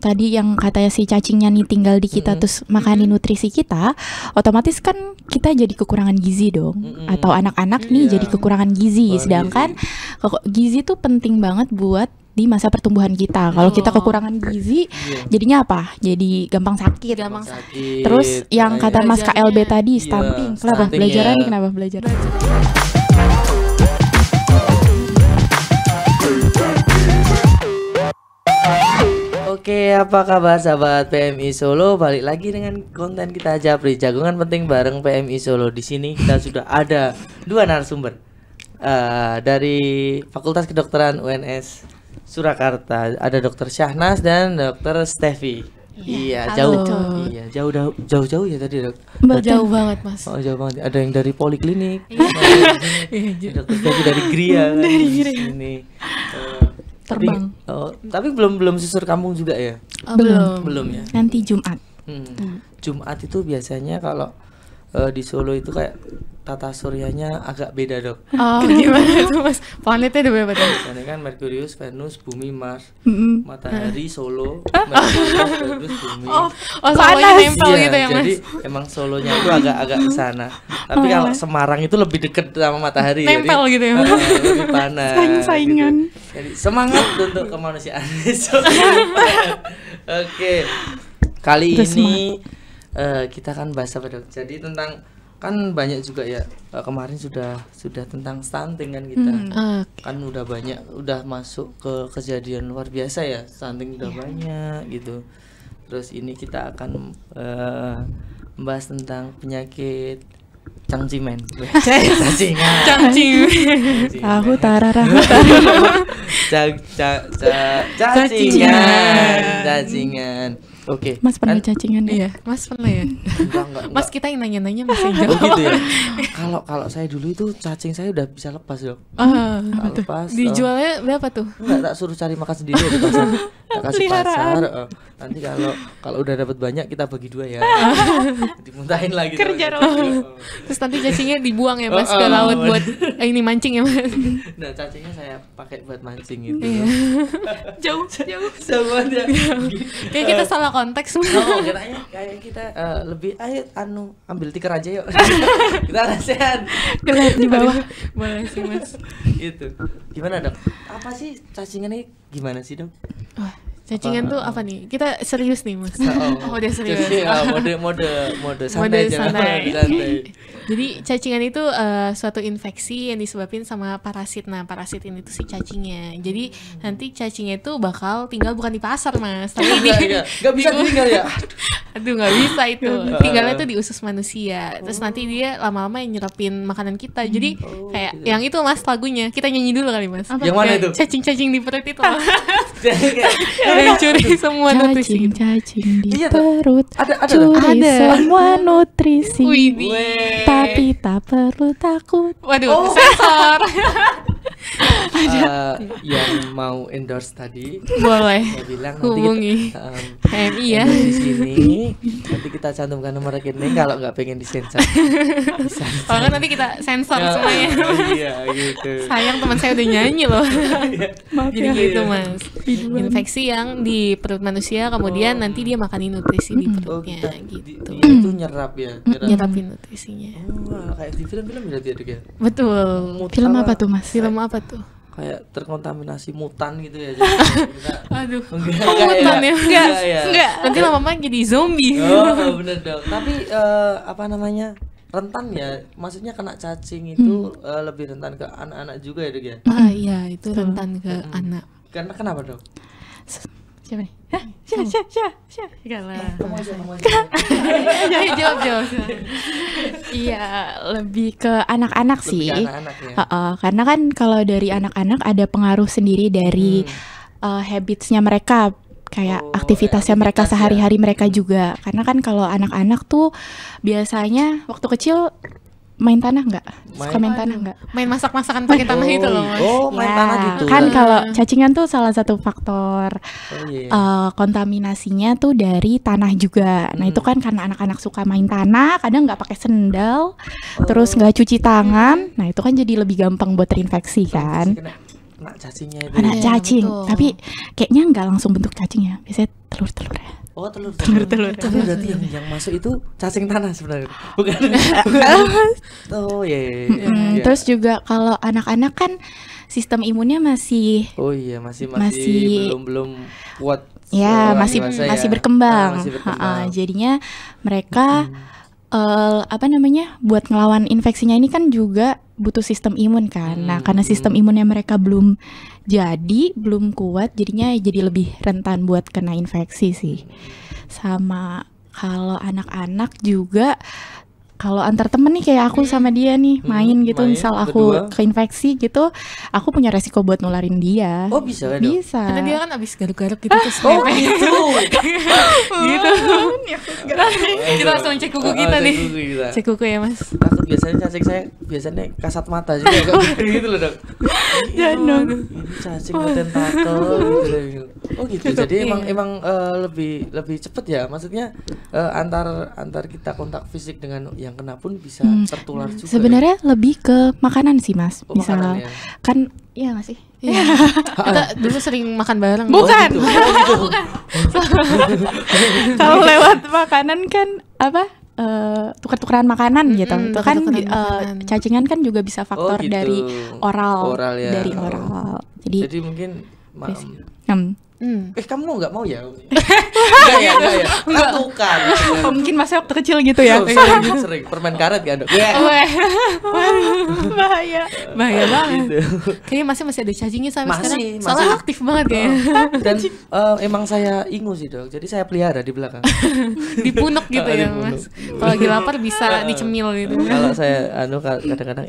tadi yang katanya si cacingnya nih tinggal di kita mm -hmm. terus makanin nutrisi kita, otomatis kan kita jadi kekurangan gizi dong. Mm -hmm. Atau anak-anak nih yeah. jadi kekurangan gizi. Sedangkan gizi. gizi tuh penting banget buat di masa pertumbuhan kita. Kalau kita oh. kekurangan gizi, yeah. jadinya apa? Jadi gampang sakit. Gampang sakit. Terus iya, yang kata iya. Mas KLB iya. tadi, yeah. stamping. Kenapa Stunting belajar Ya. Kenapa belajar. Oke, apa kabar sahabat PMI Solo? Balik lagi dengan konten kita Japri Jagungan Penting bareng PMI Solo. Di sini kita sudah ada dua narasumber uh, dari Fakultas Kedokteran UNS Surakarta. Ada Dokter Syahnas dan Dokter Stevi. Iya, iya jauh. Iya, jauh jauh jauh ya tadi, Dok. Mbak jauh banget, Mas. Oh, jauh banget. Ada yang dari poliklinik. Iya. Dokter Stevi dari Gria. Dari kan Gria. Ini. Uh, eh, terbang. Tapi, oh, tapi belum belum susur kampung juga ya? Oh, belum. Belum ya. Nanti Jumat. Hmm. hmm. Jumat itu biasanya kalau uh, di Solo itu kayak tata suryanya agak beda dok. Oh, gimana tuh gitu. mas? Planetnya ada berapa tuh? Planet kan Merkurius, Venus, Bumi, Mars, mm-hmm. Matahari, Solo, oh. Merkurius, Venus, Bumi. Oh, oh Solonya nempel iya, gitu ya mas? Jadi emang Solonya itu agak-agak ke sana. Tapi oh, kalau Semarang itu lebih deket sama matahari. Ya, nempel jadi, gitu ya eh, mas? Uh, lebih panas. Gitu. Saing-saingan. Jadi semangat untuk kemanusiaan. Oke, okay. kali Udah ini. Semangat Eh, kita kan bahas apa dok? Jadi tentang kan banyak juga ya eh, kemarin sudah sudah tentang stunting kan kita hmm, okay. kan udah banyak udah masuk ke kejadian luar biasa ya stunting udah yeah. banyak gitu terus ini kita akan uh, membahas tentang penyakit cangcimen cangcimen cangcimen tahu tararahu cang cang cacingan cacingan Oke. Okay. Mas pernah cacingan ya? Iya, Mas pernah ya? Mas kita yang nanya-nanya masih jauh. Oh gitu ya. Kalau kalau saya dulu itu cacing saya udah bisa lepas loh. Ah, uh, lepas. Dijualnya oh. berapa tuh? Enggak, tak suruh cari makan sendiri di pasar. Tak kasih pasar. Uh, Nanti kalau kalau udah dapat banyak kita bagi dua ya. Dimuntahin lagi. Kerja roh. Terus nanti cacingnya dibuang ya Mas oh, ke oh, laut oh. buat eh, ini mancing ya Mas. Nah, cacingnya saya pakai buat mancing gitu. Iya. jauh, jauh. Sama Kayak kita salah konteks. Oh, kita, kayak kita uh, eh, lebih ayo anu ambil tiket aja yuk. kita kasihan. Kelihatan di bawah. Boleh sih, Mas. Itu. Gimana, Dok? Apa sih cacingan ini? Gimana sih, Dok? Wah, Cacingan apa, tuh apa nih? Kita serius nih, Mas. Oh, oh udah serius. Jadi, ya, mode mode mode santai mode aja santai. santai. Jadi cacingan itu uh, suatu infeksi yang disebabin sama parasit. Nah, parasit ini tuh si cacingnya. Jadi nanti cacingnya itu bakal tinggal bukan di pasar, Mas, tapi di enggak, bisa tinggal ya. Aduh, nggak bisa itu. Tinggalnya tuh di usus manusia. Terus nanti dia lama-lama yang nyerapin makanan kita. Jadi hmm. oh, kayak gitu. yang itu Mas lagunya. Kita nyanyi dulu kali, Mas. Apa? Yang mana itu? Cacing-cacing di perut itu ada yang curi semua cacing, nutrisi gitu. cacing di iya, perut ada, ada, curi ada. semua nutrisi Wih, tapi tak perlu takut waduh oh. sensor uh, yang mau endorse tadi boleh saya bilang hubungi nanti kita, um, HMI ya di sini nanti kita cantumkan nomor rekening kalau nggak pengen disensor kalau nanti kita sensor ya. oh, semuanya iya gitu sayang teman saya udah nyanyi loh iya. Maaf jadi ya. gitu mas infeksi yang di perut manusia kemudian oh. nanti dia makanin nutrisi di oh, perutnya oh, gitu di, gitu. itu nyerap ya nyerap. nutrisinya oh, kayak di film-film berarti ya betul film apa tuh mas film apa apa tuh? kayak terkontaminasi mutan gitu ya jadi kita aduh enggak, oh, mutan ya, enggak, enggak. nanti lama-lama jadi zombie oh bener dong tapi uh, apa namanya rentan ya maksudnya kena cacing itu hmm. uh, lebih rentan ke anak-anak juga ya dok ya ah iya itu rentan ke hmm. anak karena kenapa dok siapa nih? Hah? Siapa? Siapa? Siapa? Siapa? Iya, lebih ke anak-anak sih. Ke anak -anak, ya. uh -uh, karena kan kalau dari anak-anak ada pengaruh sendiri dari hmm. uh, habitsnya mereka kayak oh, aktivitasnya ya, mereka sehari-hari mereka juga karena kan kalau anak-anak tuh biasanya waktu kecil main tanah nggak? Suka main tanah nggak? Main masak-masakan pakai oh, tanah itu loh. Iya. Mas. Oh, main ya, tanah iya. gitu. Kan kalau cacingan tuh salah satu faktor oh, yeah. Iya. uh, kontaminasinya tuh dari tanah juga. Nah, hmm. itu kan karena anak-anak suka main tanah, kadang nggak pakai sendal, oh. terus nggak cuci tangan. Nah, itu kan jadi lebih gampang buat terinfeksi kan. Anak cacingnya itu. Anak cacing. Ya, Tapi kayaknya nggak langsung bentuk cacing ya. Biasanya telur-telur ya. Oh telur telur telur. telur berarti yang yang masuk itu cacing tanah sebenarnya. Bukan. oh iya. Yeah, yeah, yeah. Mm, yeah. Terus juga kalau anak-anak kan sistem imunnya masih. Oh iya masih masih, masih belum belum kuat. Iya, eh, ya masih masih, ya. telur berkembang. Ah, masih berkembang. Ha -ha, jadinya mereka. Hmm uh, apa namanya buat ngelawan infeksinya ini kan juga butuh sistem imun kan. Hmm. Nah, karena hmm. sistem imunnya mereka belum jadi, belum kuat, jadinya jadi lebih rentan buat kena infeksi sih. Sama kalau anak-anak juga kalau antar temen nih kayak aku sama dia nih hmm, main gitu main, misal aku berdua. keinfeksi gitu aku punya resiko buat nularin dia oh bisa kan bisa dong. karena dia kan abis garuk-garuk gitu ah, terus oh gitu gitu ya kita langsung cek kuku ah, kita nih cek kuku ya mas takut biasanya cacing saya biasanya kasat mata juga gitu, gitu loh dok jangan ya, dong cacing tentakel gitu, gitu oh gitu jadi emang iya. emang eh, lebih lebih cepet ya maksudnya eh, antar antar kita kontak fisik dengan ya yang kena pun bisa hmm. tertular juga. Ya. Sebenarnya ya? lebih ke makanan sih mas. Oh, Misal ya. kan Iya gak sih? Iya. Kita dulu sering makan bareng. Bukan. Oh, gitu. Bukan. Kalau lewat makanan kan apa? Uh, tukar-tukaran makanan mm -hmm, gitu. Itu kan uh, cacingan kan juga bisa oh, faktor oh, gitu. dari oral, oral ya. dari oral. Oh. Jadi, Jadi mungkin ma- hmm. Hmm. Eh kamu mau nggak mau ya? Enggak ya, enggak ya. Enggak. bukan. Oh, mungkin masih waktu kecil gitu ya. Oh, sering, iya, iya. iya, sering. Permen karet kan dok? Yeah. bahaya, bahaya gitu. banget. Kayaknya masih masih ada cacingnya sampai masih, sekarang. Masih. Soalnya aktif banget ya. Dan uh, emang saya ingu sih dok. Jadi saya pelihara di belakang. di punuk gitu ya mas. Kalau lagi lapar bisa dicemil gitu. Kalau saya anu kadang-kadang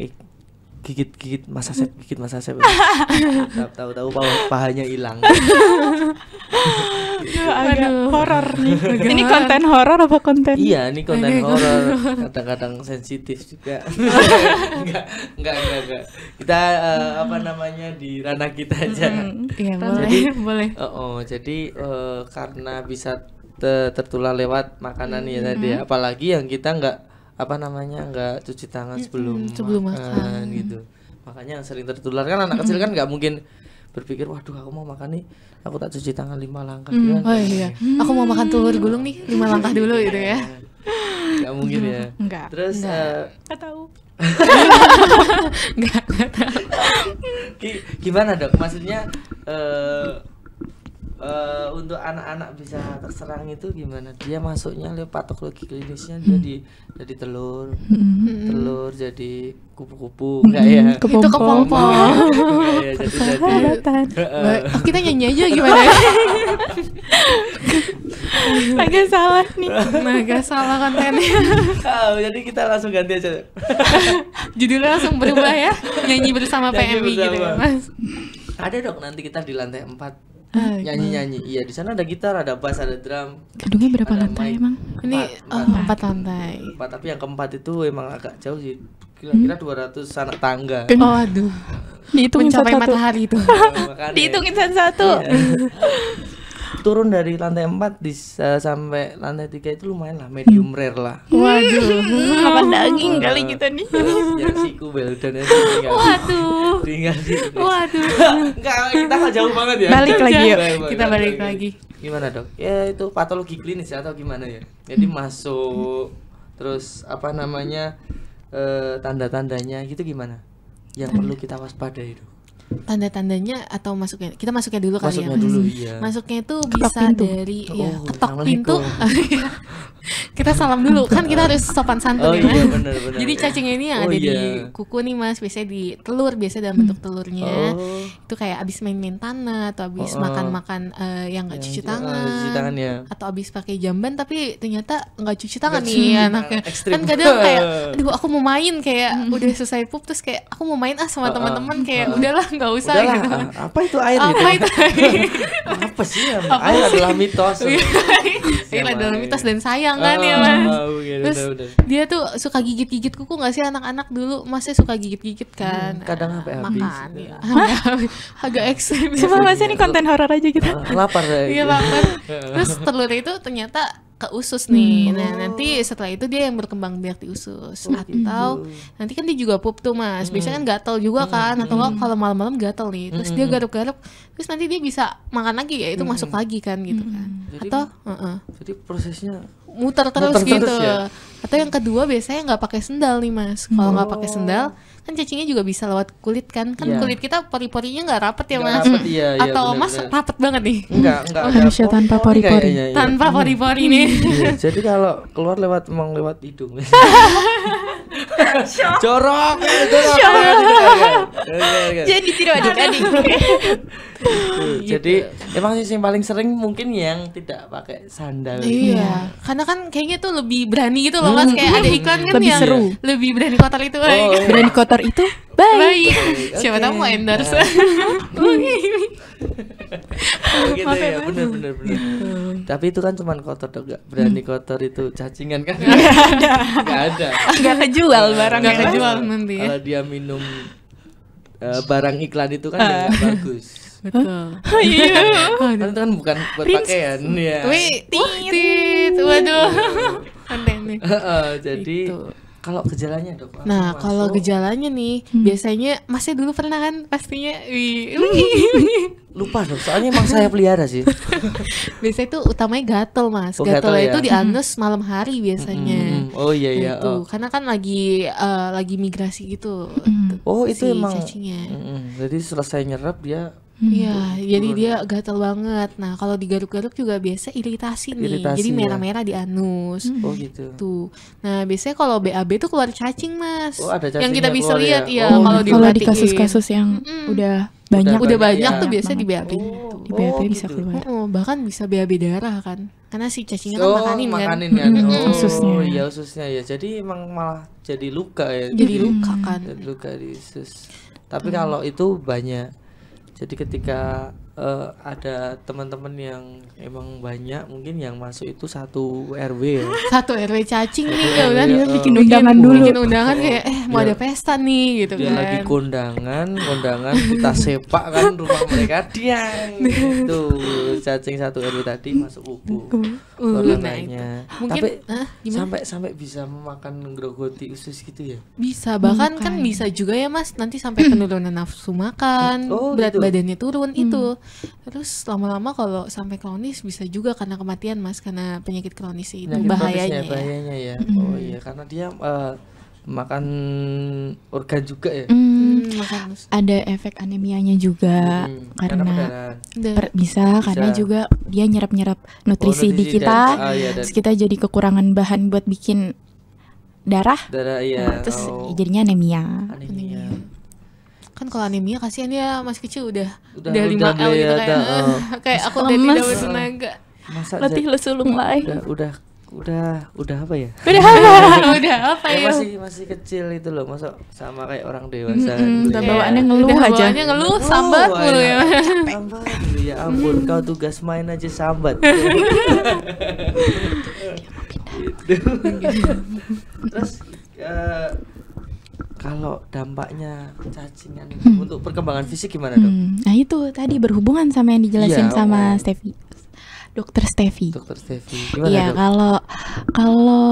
gigit gigit masa set gigit masa set tahu tahu tahu pahanya hilang agak horor nih ini konten horor apa konten iya ini konten horor kadang-kadang sensitif juga enggak enggak enggak enggak kita eh, apa namanya di ranah kita aja iya boleh jadi, eh, boleh oh jadi eh, karena bisa tertular lewat makanan ya tadi ya. apalagi yang kita enggak apa namanya nggak cuci tangan sebelum, sebelum makan, makan gitu makanya sering tertular kan anak kecil kan nggak mungkin berpikir waduh aku mau makan nih aku tak cuci tangan lima langkah kan? oh iya mm. aku mau makan telur gulung nih lima langkah dulu gitu ya nggak mungkin ya nggak terus nggak uh, eh, tahu enggak, nggak tahu gimana dok maksudnya uh, uh, untuk anak-anak bisa terserang itu gimana? Dia masuknya lewat patologi klinisnya dia di, jadi telur, mm-hmm. telur jadi kupu-kupu mm-hmm. enggak ya? Kepompong. Itu kepompong. ya, jadi Oh, kita nyanyi aja gimana Agak salah nih. Nah, agak salah kontennya. Oh, jadi kita langsung ganti aja. Judulnya langsung berubah ya. Nyanyi bersama PMI gitu ya, Mas. Ada dok nanti kita di lantai empat. Ah, ah, gitu. nyanyi nyanyi iya di sana ada gitar ada bass ada drum gedungnya berapa ada lantai mic. emang ini empat, oh, empat, empat lantai empat tapi yang keempat itu emang agak jauh sih kira-kira hmm? dua 200 ratus anak tangga oh aduh dihitungin mencapai satu. matahari itu iya, dihitungin satu iya. turun dari lantai 4 di, uh, sampai lantai 3 itu lumayan lah medium rare lah waduh apa daging kali kita nih ya siku bel ya tinggal waduh tinggal waduh enggak kita nggak jauh banget ya balik lagi yuk kita balik lagi gimana dok ya itu patologi klinis ya, atau gimana ya jadi hmm. masuk terus apa namanya uh, tanda-tandanya gitu gimana yang hmm. perlu kita waspadai dok tanda-tandanya atau masuknya kita masuknya dulu kali ya, masuknya ya dulu, iya. masuknya itu ketok bisa pintu. dari oh, ya ketok pintu kita salam dulu kan kita harus sopan santun oh, ya iya, bener, bener. jadi cacingnya ini yang oh, ada iya. di kuku nih mas biasanya di telur biasa dalam bentuk hmm. telurnya oh. itu kayak abis main-main tanah atau abis oh, oh. makan makan-makan uh, eh, yang nggak cuci tangan cuci tangan ya. atau abis pakai jamban tapi ternyata nggak cuci tangan gak nih cuci, anaknya ekstrim. kan kadang kayak aduh aku mau main kayak hmm. udah selesai pup terus kayak aku mau main ah sama teman-teman kayak udah udahlah nggak usah Udahlah, gitu. Ah, apa itu air apa gitu? Itu air? apa sih? Ya? Apa air sih? Iya. Iya adalah mitos. air adalah mitos dan sayang kan oh, ya ah, mas Oh, okay, Terus udah, udah. dia tuh suka gigit-gigit kuku nggak sih anak-anak dulu masih suka gigit-gigit hmm, kan? Hmm, kadang sampai ah, habis. Makan. Ya. Agak ekstrim. Cuma masih ini iya, konten horor aja gitu. Lapar. ya lapar. Terus telur itu ternyata ke usus nih. Hmm. Nah, oh. nanti setelah itu dia yang berkembang biak di usus. Oh, gitu. atau gitu. nanti kan dia juga pup tuh, Mas. Hmm. Biasanya kan hmm. gatel juga hmm. kan atau hmm. kalau malam-malam gatel nih. Terus hmm. dia garuk-garuk, terus nanti dia bisa makan lagi ya, itu hmm. masuk lagi kan gitu hmm. kan. Jadi, atau uh -uh. Jadi prosesnya muter terus muter gitu. ya? Atau yang kedua biasanya nggak pakai sendal nih, Mas. Kalau nggak oh. pakai sendal kan cacingnya juga bisa lewat kulit kan kan yeah. kulit kita pori-porinya nggak rapet ya gak mas rapet, iya, iya, atau bener, mas bener. rapet banget nih enggak, enggak, manusia pori, tanpa pori-pori ya. tanpa pori-pori nih yeah, jadi kalau keluar lewat emang lewat hidung corok jadi tidak adik-adik jadi emang sih yang paling sering mungkin yang tidak pakai sandal iya karena kan kayaknya tuh lebih berani gitu loh mas kayak ada iklan kan yang lebih berani kotor itu berani kotor kantor itu baik. baik. Okay. Siapa tahu mau endorse. Nah. Oh, iya, iya. gitu ya, benar benar benar. Gitu. Tapi itu kan cuman kotor tuh gak berani kotor itu cacingan kan. Enggak ada. Enggak ada. Enggak kejual barang Enggak kejual nanti ya. Kalau dia minum uh, barang iklan itu kan uh. bagus. Betul. Oh, iya. Kan itu kan bukan buat pakaian ya. Wih, tit. Waduh. Aneh iya. nih. jadi gitu. Kalau gejalanya dok? Nah kalau gejalanya nih hmm. biasanya masih dulu pernah kan pastinya lupa dok soalnya emang saya pelihara sih. biasanya itu utamanya gatel mas. Oh, gatel, ya? itu di hmm. anus hmm. malam hari biasanya. Hmm. hmm, hmm. Oh iya iya. Gitu. Oh. Karena kan lagi uh, lagi migrasi gitu. Hmm. Oh itu si emang. Cacingnya. Hmm. Jadi selesai nyerap dia Hmm. Iya, hmm. jadi dia gatel banget. Nah, kalau digaruk-garuk juga biasa iritasi nih. Iritasi, jadi iya. merah-merah ya. di anus. Hmm. Oh gitu. Tuh. Gitu. Nah, biasanya kalau BAB tuh keluar cacing, Mas. Oh, ada yang kita bisa lihat ya, ya oh, kalau gitu. di kasus-kasus yang hmm. udah banyak udah ya. banyak ya. tuh biasa di BAB oh, B Di BAB oh, bisa gitu. keluar. Oh, bahkan bisa BAB darah kan. Karena si cacingnya kan oh, kan makanin, makanin kan. kan. Oh, ususnya. Oh, iya ususnya ya. Jadi emang malah jadi luka ya. Jadi, jadi luka hmm. kan. Jadi luka di usus. Tapi kalau itu banyak jadi ketika uh, ada teman-teman yang emang banyak mungkin yang masuk itu satu RW ya. Satu RW cacing nih ya kan dia bikin eh, undangan dulu. Bikin undangan kayak eh mau dia, ada iya. pesta nih gitu dia kan. Dia lagi kondangan, kondangan kita sepak kan rumah mereka dia itu cacing satu RW tadi masuk uku. Ulu nah nanya. Mungkin Tapi, huh, sampai sampai bisa memakan grogoti usus gitu ya. Bisa bahkan kan Bukan. kan bisa juga ya Mas nanti sampai penurunan nafsu makan, oh, berat gitu. badannya turun hmm. itu terus lama-lama kalau sampai kronis bisa juga karena kematian mas karena penyakit kronis itu penyakit bahayanya kronisnya, ya, bahayanya ya mm. oh iya karena dia uh, makan organ juga ya mm, makan. ada efek anemianya juga mm, karena, karena per, bisa, bisa karena juga dia nyerap-nyerap nutrisi, oh, nutrisi di kita dan, oh, iya, dan, terus kita jadi kekurangan bahan buat bikin darah, darah iya. Nah, terus oh. jadinya anemia. anemia kan kalau anemia kasihan ya masih kecil udah udah, udah 5 L gitu ya, kayak udah, oh. uh, kayak aku udah tidak bertenaga latih letih lesu lunglai udah, udah udah udah apa ya udah apa udah apa ya, ya masih masih kecil itu loh masuk sama kayak orang dewasa mm -hmm, udah ya. bawaannya ngeluh udah, aja bawaannya ngeluh oh, sambat mulu ya sambat ya ampun kau tugas main aja sambat gitu. iya, gitu. terus eh, kalau dampaknya cacingan hmm. untuk perkembangan fisik gimana hmm. dok? Hmm. Nah itu tadi berhubungan sama yang dijelasin ya, sama oh. Stevi, dokter Stevi. Dokter Stevi. Iya kalau kalau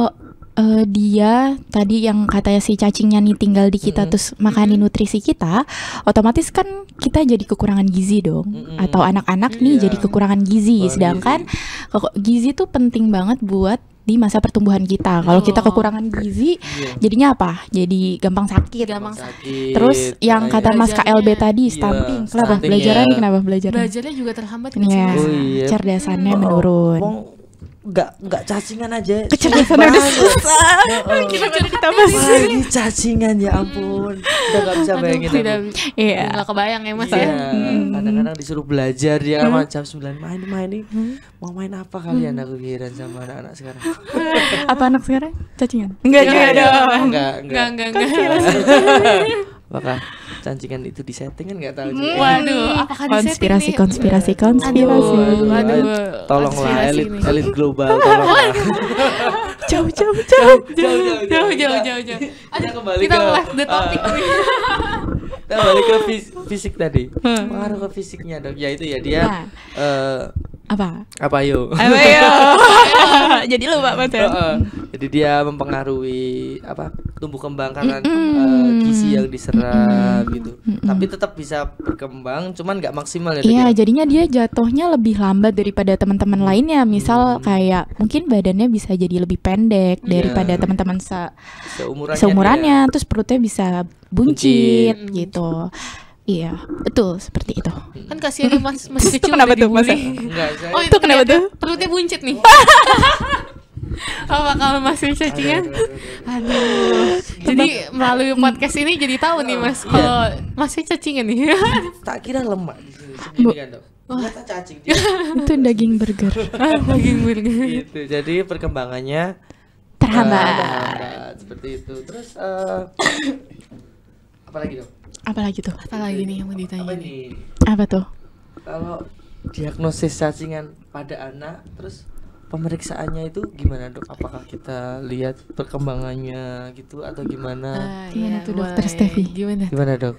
uh, dia tadi yang katanya si cacingnya nih tinggal di kita -hmm. terus hmm. nutrisi kita, otomatis kan kita jadi kekurangan gizi dong. -hmm. Atau anak-anak nih yeah. jadi kekurangan gizi. Oh, Sedangkan gizi. gizi tuh penting banget buat di masa pertumbuhan kita. Kalau kita oh. kekurangan gizi, yeah. jadinya apa? Jadi gampang sakit. Gampang sakit. Terus iya, yang iya. kata Mas KLB tadi iya, stunting, kenapa belajarannya kenapa belajarannya? Belajarnya juga terhambat. Iya, oh, cerdasannya oh, menurun nggak nggak cacingan aja kecerdasan udah susah gimana masih lagi cacingan ya ampun udah nggak bisa bayangin tidak iya nggak kebayang ya mas ya iya, hmm. kadang-kadang disuruh belajar ya hmm. macam sembilan main main nih hmm. mau main apa kalian aku kira sama anak-anak sekarang apa anak sekarang cacingan enggak juga iya, dong iya. enggak enggak enggak enggak apakah cancingan itu disetting kan nggak tahu juga. Waduh, apakah konspirasi konspirasi konspirasi. Aduh, aduh, aduh. Tolonglah elit elit global tolonglah. jauh jauh jauh jauh jauh jauh jauh jauh. Kita kembali kita ke, left the ah, topic. Kita balik ke fisik tadi. Hmm. Pengaruh ke fisiknya dok. Ya itu ya dia nah. eh, apa apa yo apa yo jadi lupa mas uh, jadi dia mempengaruhi apa tumbuh kembang karena mm -mm. Uh, gizi yang diserap mm -mm. gitu mm -mm. tapi tetap bisa berkembang cuman nggak maksimal ya iya ya? jadinya dia jatuhnya lebih lambat daripada teman-teman hmm. lainnya misal mm. kayak mungkin badannya bisa jadi lebih pendek yeah. daripada teman-teman se seumurannya, seumurannya terus perutnya bisa buncit, buncit. gitu Iya, betul seperti itu. Kan kasihan ya mas masih kecil kenapa tuh, mas? Enggak, Oh itu iya, kenapa tuh? Perutnya buncit nih. Apa oh, kalau masih cacingan? Ya? Aduh. Jadi melalui mm. podcast ini jadi tahu nih mas iya. kalau masih cacingan nih. tak kira lemak. di kan, cacing. itu daging burger. Ah, daging burger. Gitu. Jadi perkembangannya terhambat. Uh, Seperti itu. Terus uh, apa lagi dong? Apalagi tuh? Apalagi nih yang mau ditanya? Apa, nih? apa tuh? Kalau diagnosis cacingan pada anak terus pemeriksaannya itu gimana dok? Apakah kita lihat perkembangannya gitu atau gimana? Uh, ah, gimana ya, iya, tuh dokter Stevi? Gimana? Gimana dok?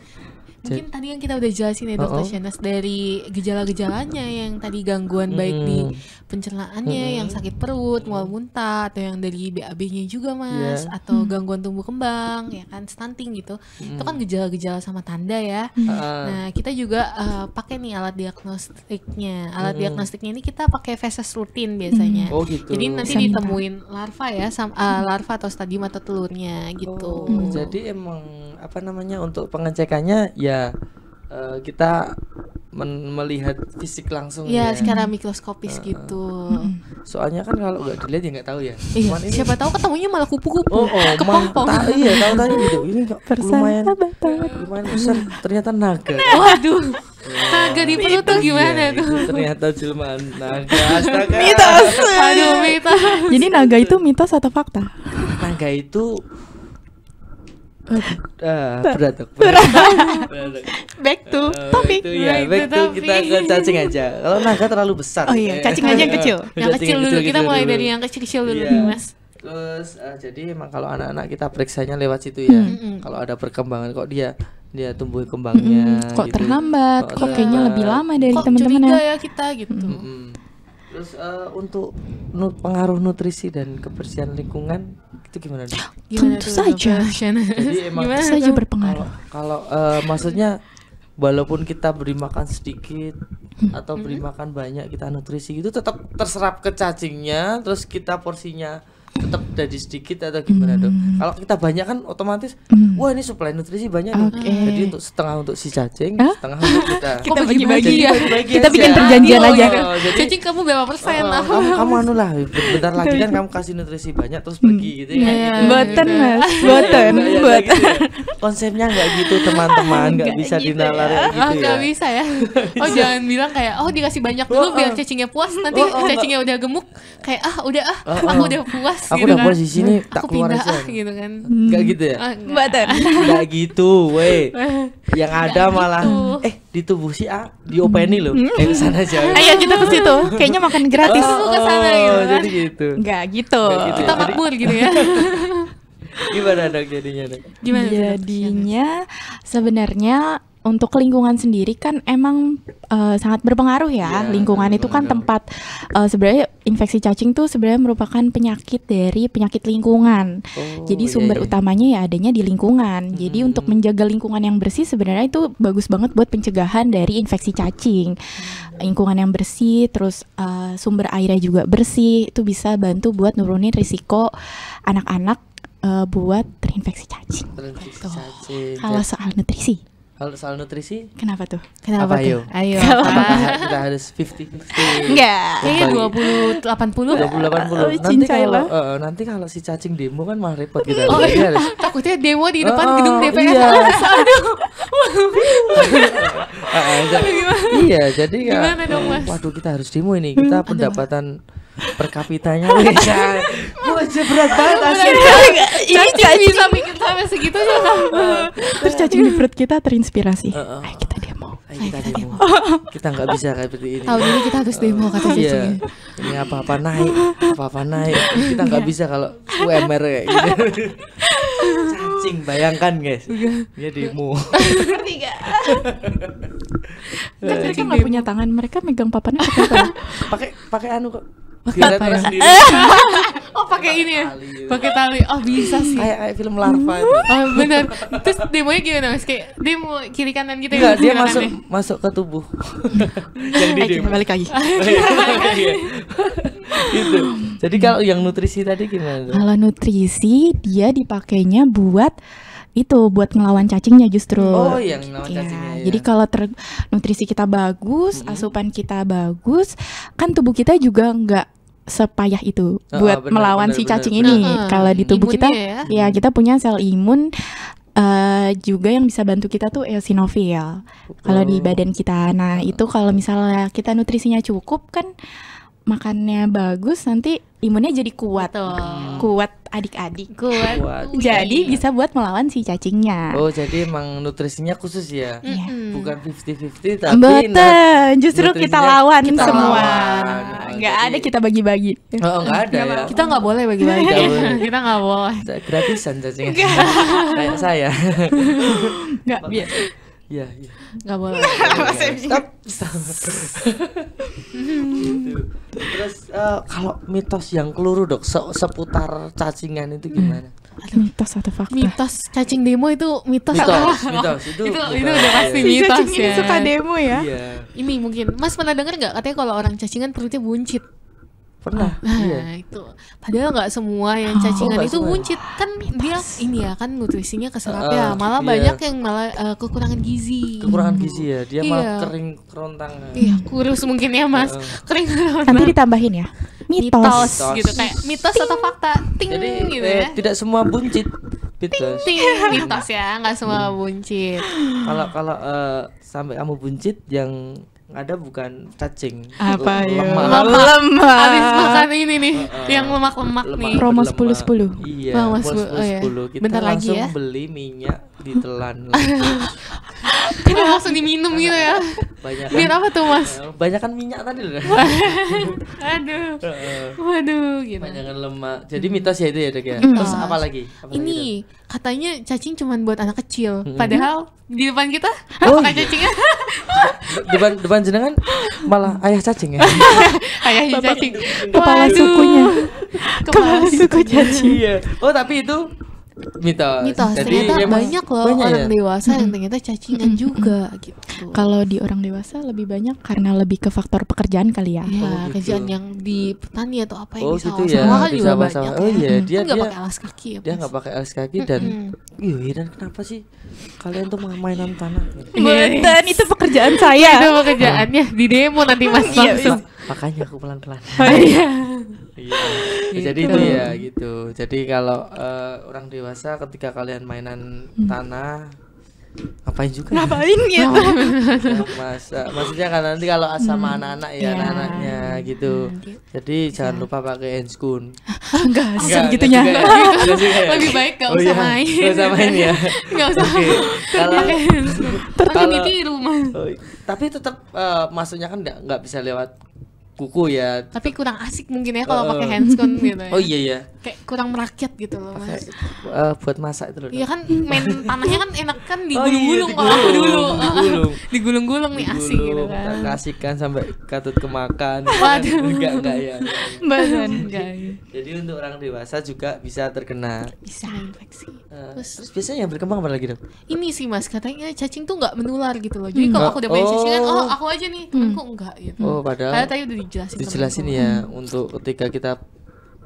mungkin tadi yang kita udah jelasin ya dokter oh, Shanas dari gejala-gejalanya yang tadi gangguan hmm. baik di pencernaannya hmm. yang sakit perut mual muntah atau yang dari BAB-nya juga mas yeah. atau hmm. gangguan tumbuh kembang ya kan stunting gitu hmm. itu kan mm. gejala-gejala sama tanda ya hmm. nah kita juga uh, pakai nih alat diagnostiknya alat hmm. diagnostiknya ini kita pakai feses rutin biasanya oh, gitu. jadi nanti Sampai. ditemuin larva ya sama, uh, eh, larva atau stadium atau telurnya gitu oh, jadi emang apa namanya untuk pengecekannya ya uh, kita men melihat fisik langsung ya, ya. secara mikroskopis uh, gitu soalnya kan kalau nggak dilihat ya nggak tahu ya iya, siapa tahu ketemunya malah kupu-kupu oh, oh, kepompong ta iya tahu tahu gitu ini kok lumayan lumayan besar ternyata naga waduh naga di perut tuh gimana iya, tuh ternyata jelmaan naga astaga mitos aduh mitos jadi naga itu mitos atau fakta naga itu Uh, berat dok. Berat. Back to uh, eh, topik. Itu, ya, back, to, to kita ke cacing aja. Kalau naga terlalu besar. Oh iya, eh, cacing aja yang kecil. yang kecil dulu kita gitu mulai dulu. dari yang kecil-kecil dulu, yeah. Mas. Terus uh, jadi emang kalau anak-anak kita periksanya lewat situ ya. Mm -hmm. Kalau ada perkembangan kok dia dia tumbuh kembangnya. Mm -hmm. Kok gitu. terhambat? Kok, kok kayaknya lebih lama dari teman-teman ya kita gitu. Mm -hmm. Terus uh, untuk pengaruh nutrisi dan kebersihan lingkungan itu gimana? gimana Tentu saja. Jadi emang gimana saja berpengaruh. Kalau uh, maksudnya walaupun kita beri makan sedikit hmm. atau beri hmm. makan banyak kita nutrisi itu tetap terserap ke cacingnya terus kita porsinya tetap jadi sedikit atau gimana hmm. dong? Kalau kita banyak kan otomatis, hmm. wah ini suplai nutrisi banyak okay. dong. Jadi untuk setengah untuk si cacing, huh? setengah untuk kita. kita bagi-bagi ya. ya? Bagi kita bikin perjanjian oh, aja. Oh, jadi, cacing kamu berapa persen? Oh, oh, oh. kamu, kamu anu lah, bentar lagi kan kamu kasih nutrisi banyak terus pergi hmm. gitu ya. Yeah. Gitu. Iya. Boten iya. mas, button, gitu. Konsepnya nggak gitu teman-teman, nggak bisa gitu dinalarin ya. Ah, gitu ya. Nggak bisa ya. Oh jangan bilang kayak, oh dikasih banyak dulu oh, biar cacingnya puas, nanti cacingnya udah gemuk, kayak ah udah ah, aku udah puas aku gitu udah kan. di sini tak aku keluar pindah, aja gitu kan nggak gitu ya ah, nggak gitu weh yang ada gak malah gitu. eh di tubuh si A diopeni loh hmm. eh sana aja ayo kita ke situ kayaknya makan gratis oh, ke sana oh, gitu kan jadi gitu nggak gitu, gitu kita ya. makmur gitu ya, gitu ya. gimana dong jadinya dok? gimana jadinya sebenarnya untuk lingkungan sendiri kan emang uh, sangat berpengaruh ya. Yeah, lingkungan itu kan tempat uh, sebenarnya infeksi cacing tuh sebenarnya merupakan penyakit dari penyakit lingkungan. Oh, Jadi iya, sumber iya. utamanya ya adanya di lingkungan. Hmm. Jadi untuk menjaga lingkungan yang bersih sebenarnya itu bagus banget buat pencegahan dari infeksi cacing. Hmm. Lingkungan yang bersih, terus uh, sumber airnya juga bersih, itu bisa bantu buat nurunin risiko anak-anak uh, buat terinfeksi cacing. Gitu. Kalau soal nutrisi kalau soal nutrisi Kenapa tuh? Kenapa apa tuh? Ayo, ayo. Apakah kita harus 50-50? Enggak Kayaknya 20-80 20-80 Nanti kalau uh, Nanti kalau si cacing demo kan malah repot kita gitu. oh, iya. iya harus. Takutnya demo di depan oh, gedung DPR iya. Aduh ah, ah, Iya jadi ya, Gimana dong mas? Waduh kita harus demo ini Kita hmm, pendapatan per kapitanya iya aja berat banget asli. Ini cacing bisa bikin gitu, sampai segitu ya. Terus cacing di perut kita terinspirasi. Ayo kita demo. Ayo kita demo. Kita nggak bisa kayak seperti ini. Tahun ini kita harus demo kata iya. cacing. Ini apa-apa naik, apa-apa naik. Kita nggak iya. bisa kalau UMR kayak gitu. Cacing bayangkan guys. Iya. Dia demo. Kan mereka nggak punya tangan, mereka megang papannya pakai pakai anu kok Pakai apa ya? Eh. oh pakai ini ya? ya? Pakai tali. Oh bisa sih. Kayak kayak film larva itu. Oh benar. Terus demonya gimana Mas? Kayak demo kiri kanan gitu ya dia masuk ya? masuk ke tubuh. Jadi eh, kita balik lagi. Iya, iya, iya. itu. Jadi kalau yang nutrisi tadi gimana? Kalau nutrisi dia dipakainya buat itu buat ngelawan cacingnya justru. Oh, yang ngelawan ya, cacingnya. Ya. Jadi kalau nutrisi kita bagus, mm -hmm. asupan kita bagus, kan tubuh kita juga nggak sepayah itu oh, buat bener, melawan bener, si cacing bener, ini. Bener. Nah, kalau di tubuh Imunnya kita, ya. ya kita punya sel imun uh, juga yang bisa bantu kita tuh eosinofil. Kalau oh. di badan kita, nah itu kalau misalnya kita nutrisinya cukup kan makannya bagus nanti imunnya jadi kuat Betul. kuat adik-adik kuat, kuat. jadi iya. bisa buat melawan si cacingnya oh jadi emang nutrisinya khusus ya mm -hmm. bukan fifty fifty tapi betul nah, justru kita lawan kita semua nggak jadi... ada kita bagi-bagi oh nggak ada ya kita nggak boleh bagi-bagi kita nggak boleh gratisan cacingnya kayak saya nggak biasa Iya, iya. Enggak boleh. Masih iya, iya. Stop. Terus eh, kalau mitos yang keluru, Dok, se seputar cacingan itu gimana? Ada mitos atau fakta? Mitos cacing demo itu mitos. Mitos, mitos itu. itu, mitos, itu ya, udah ya. pasti si mitos cacing Ini ya. suka demo ya. Iya. Ini mungkin Mas pernah dengar nggak katanya kalau orang cacingan perutnya buncit? pernah ah, iya. itu padahal nggak semua yang oh, cacingan oh, itu semua. buncit kan dia ini ya kan nutrisinya keserap uh, ah, ya malah iya. banyak yang malah uh, kekurangan gizi kekurangan gizi ya dia iya. malah kering kerontang iya kurus mungkin ya mas uh. kering kerontang nanti ditambahin ya mitos, mitos, gitu. mitos. gitu kayak mitos ting. atau fakta ting Jadi, gitu eh, ya tidak semua buncit mitos ting, ting. mitos ya nggak semua buncit kalau kalau uh, sampai kamu buncit yang ada bukan cacing apa ya lemak. lemak habis makan ini nih uh, yang lemak lemak, lemak nih promo sepuluh sepuluh iya promo sepuluh oh iya. sepuluh kita Bentar langsung lagi ya. beli minyak ditelan ini langsung diminum gitu ya. Banyak. Biar kan- apa tuh, Mas? Eh, banyak kan minyak tadi loh. Aduh. Waduh, gitu. kan lemak. Jadi mitos ya itu ya, Dok ya. Mm. Terus apa lagi? Ini katanya cacing cuma buat anak kecil. Padahal di depan kita oh, kan iya. cacingnya. depan depan jenengan malah ayah cacing ya. Ayah cacing. Kepala sukunya. Kepala, Kepala suku cacing. Iya. Oh, tapi itu mitos. Mitos. Jadi ternyata banyak loh banyak orang ya? dewasa yang ternyata cacingan juga gitu. Kalau di orang dewasa lebih banyak karena lebih ke faktor pekerjaan kali ya. Iya, oh, gitu. kerjaan yang di petani atau apa yang oh, gitu ya. kan juga banyak. Oh ya. iya, dia enggak kan pakai alas kaki ya. Dia enggak pakai alas kaki dan iya mm dan kenapa sih kalian tuh mainan tanah? Bukan, itu pekerjaan saya. itu pekerjaannya di demo nanti Mas langsung. Iya, iya. Makanya aku pelan-pelan. Oh, iya. iya. Gitu. Jadi itu ya gitu. Jadi kalau uh, orang dewasa ketika kalian mainan hmm. tanah ngapain juga ya? ngapain ya? gitu ya, masa maksudnya kan nanti kalau sama hmm, anak-anak ya yeah. anaknya gitu hmm. jadi yeah. jangan iya. lupa pakai handskun enggak enggak gitu enggak, enggak, ya. iya ya. lebih baik enggak oh, iya, usah iya. main enggak usah main ya usah okay. kalau di rumah oh, tapi tetap uh, eh, maksudnya kan enggak enggak bisa lewat kuku ya. Tapi kurang asik mungkin ya kalau uh, pakai handscon gitu. Ya. Oh iya iya Kayak kurang merakyat gitu loh mas. okay. uh, eh, buat masak itu loh. Iya kan main tanahnya kan enak kan digulung-gulung oh, iya, kalau aku dulu. Digulung-gulung nih asik gitu kan. kasihkan sampai katut kemakan. Waduh. Kan? Enggak enggak ya. Bahkan enggak. Ya. Jadi untuk orang dewasa juga bisa terkena. Bisa infeksi. Uh, terus, terus biasanya yang berkembang apa lagi dong? Ini sih mas katanya cacing tuh nggak menular gitu loh. Jadi hmm. kalau aku udah punya oh. cacing kan, oh aku aja nih, hmm. aku enggak gitu. Oh padahal. tadi dijelasin dijelasin ya hmm. untuk ketika kita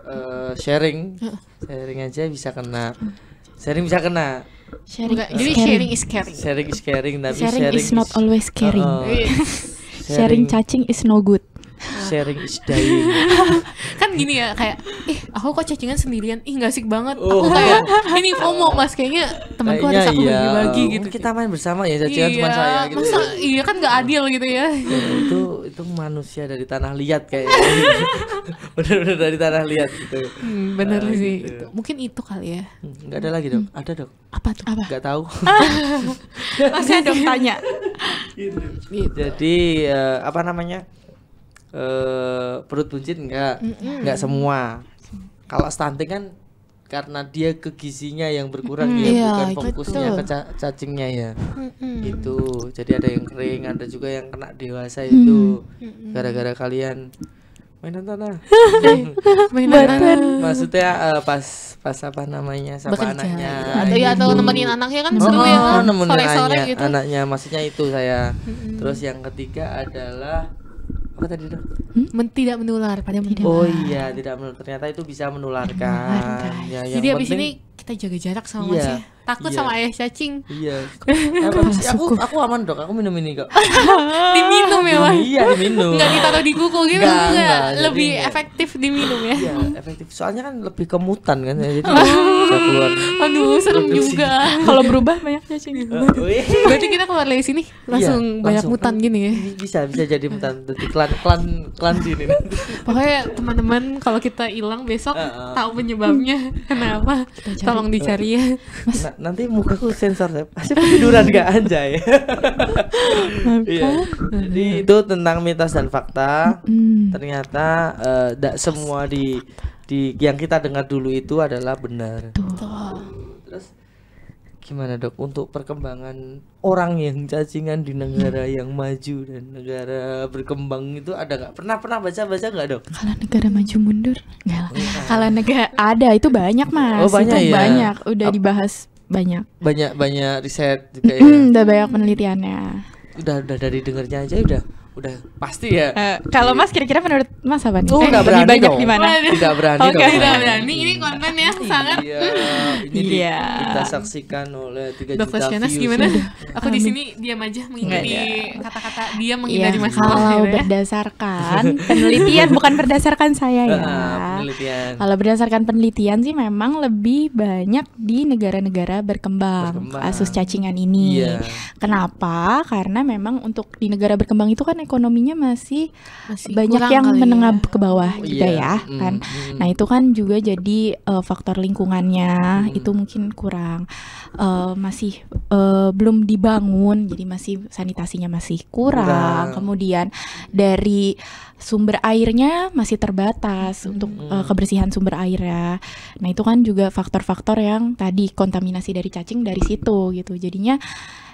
uh, sharing sharing aja bisa kena sharing bisa kena sharing jadi sharing is caring sharing is caring tapi sharing, sharing is not always caring uh, sharing, sharing cacing is no good sharing is dying kan gini ya kayak ih aku kok cacingan sendirian ih gak asik banget oh. aku kayak ini FOMO mas kayaknya temanku harus aku iya. bagi-bagi gitu kita main bersama ya cacingan iya. cuma saya gitu masa iya kan gak adil gitu ya, ya itu itu manusia dari tanah liat kayaknya bener-bener dari tanah liat gitu hmm, bener uh, sih gitu. mungkin itu kali ya hmm, nggak ada lagi dok hmm. ada dok apa tuh apa nggak tahu masih ada tanya gitu. jadi uh, apa namanya uh, perut buncit nggak, mm -mm. semua kalau stunting kan karena dia ke gizinya yang berkurang mm, ya iya, bukan fokusnya betul. ke cacingnya ya mm -hmm. itu jadi ada yang kering ada juga yang kena dewasa mm. itu gara-gara kalian mainan tanah mainan tanah maksudnya uh, pas pas apa namanya sama Bekerja. anaknya atau ya atau gitu. nemenin anaknya kan seru oh, ya kan sore-sore gitu anaknya maksudnya itu saya terus yang ketiga adalah apa tadi dok? Hmm? Men tidak menular pada menular. Oh iya, tidak menular. Ternyata itu bisa menularkan. Menular, Ya, Jadi abis penting... ini kita jaga jarak sama iya. manusia. Ya? takut iya. sama ayah cacing iya emang aku aku aman dok aku minum ini kok diminum ya mas iya diminum nggak ditaruh di kuku gitu nggak, nggak. lebih enggak. efektif diminum ya iya efektif soalnya kan lebih kemutan kan ya, jadi keluar aduh serem juga kalau berubah banyak cacing eh, berarti kita keluar dari sini iya, langsung iya, banyak langsung. mutan gini ya bisa bisa jadi mutan jadi klan klan klan sini pokoknya teman-teman kalau kita hilang besok uh, uh. tahu penyebabnya kenapa tolong dicari ya mas nah, nanti muka mukaku sensor saya pasti tiduran gak aja ya iya. jadi itu tentang mitos dan fakta mm. ternyata tidak eh, uh, semua di di yang kita dengar dulu itu adalah benar terus gimana dok untuk perkembangan orang yang cacingan di negara hmm. yang maju dan negara berkembang itu ada nggak pernah pernah baca baca nggak dok kalau negara maju mundur nggak iya. kalau negara ada itu banyak mas oh, banyak, itu ya? banyak udah Ap dibahas banyak banyak banyak riset juga ya udah banyak penelitiannya udah udah dari dengernya aja udah udah pasti ya. Uh, kalau Mas kira-kira menurut Mas apa nih? Oh, eh, lebih banyak di mana? Tidak berani okay. dong. Tidak berani. Ini konten ya iya, sangat. Iya. Ini kita saksikan oleh 3 juta Shanas, views. gimana? Aku di sini diam aja mengikuti kata-kata dia menghindari ya, masalah. Kalau gitu ya. berdasarkan penelitian bukan berdasarkan saya ya. Ah, penelitian. Kalau berdasarkan penelitian sih memang lebih banyak di negara-negara berkembang, berkembang kasus cacingan ini. Yeah. Kenapa? Karena memang untuk di negara berkembang itu kan Kan ekonominya masih, masih banyak yang menengah ya. ke bawah oh, juga iya. ya hmm, kan. Hmm. Nah itu kan juga jadi uh, faktor lingkungannya hmm. itu mungkin kurang uh, masih uh, belum dibangun jadi masih sanitasinya masih kurang. kurang. Kemudian dari sumber airnya masih terbatas hmm. untuk uh, kebersihan sumber airnya. Nah, itu kan juga faktor-faktor yang tadi kontaminasi dari cacing dari situ gitu. Jadinya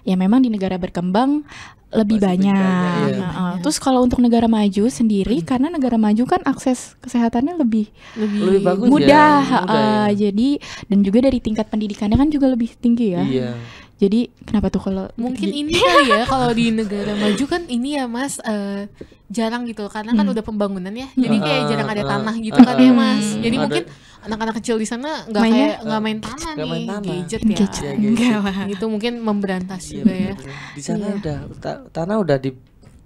ya memang di negara berkembang lebih Masih banyak. nah, uh, ya. Terus kalau untuk negara maju sendiri hmm. karena negara maju kan akses kesehatannya lebih lebih, lebih bagus mudah. Ya, mudah uh, ya. Jadi dan juga dari tingkat pendidikannya kan juga lebih tinggi ya. Iya. Jadi kenapa tuh kalau mungkin di, ini kali ya kalau di negara maju kan ini ya Mas uh, jarang gitu karena kan hmm. udah pembangunan ya. Jadi kayak jarang ada tanah gitu uh, kan ya Mas. Jadi ada, mungkin anak-anak kecil di sana nggak kayak nggak main tanah gak nih main tanah. gadget ya, gadget. ya gadget. itu mungkin memberantas iya, juga ya di sana iya. udah ta tanah udah di